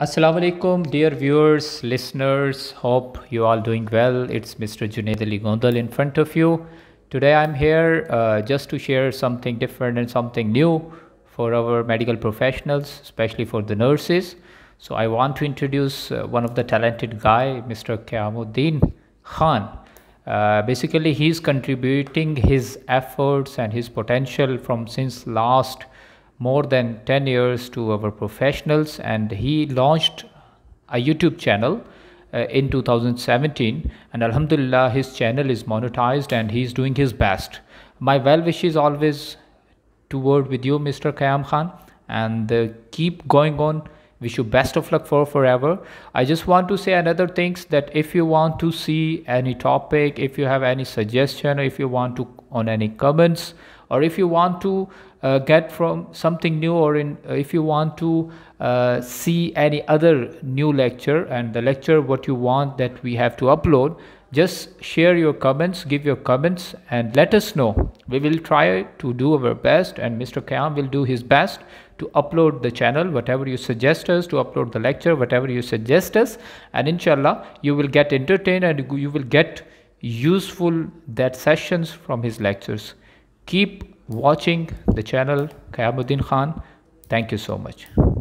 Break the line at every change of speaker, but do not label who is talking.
Assalamualaikum, dear viewers, listeners. Hope you all doing well. It's Mr. Junaid Ali Gondal in front of you. Today I'm here uh, just to share something different and something new for our medical professionals, especially for the nurses. So I want to introduce uh, one of the talented guy, Mr. Kyamuddin Khan. Uh, basically, he's contributing his efforts and his potential from since last more than 10 years to our professionals and he launched a YouTube channel uh, in 2017 and alhamdulillah his channel is monetized and he's doing his best my well wishes always toward with you mr Kayam Khan and uh, keep going on wish you best of luck for forever i just want to say another things that if you want to see any topic if you have any suggestion if you want to on any comments or if you want to uh, get from something new or in, uh, if you want to uh, see any other new lecture and the lecture what you want that we have to upload just share your comments, give your comments, and let us know. We will try to do our best, and Mr. Kayam will do his best to upload the channel, whatever you suggest us, to upload the lecture, whatever you suggest us, and inshallah, you will get entertained and you will get useful that sessions from his lectures. Keep watching the channel Kayamuddin Khan. Thank you so much.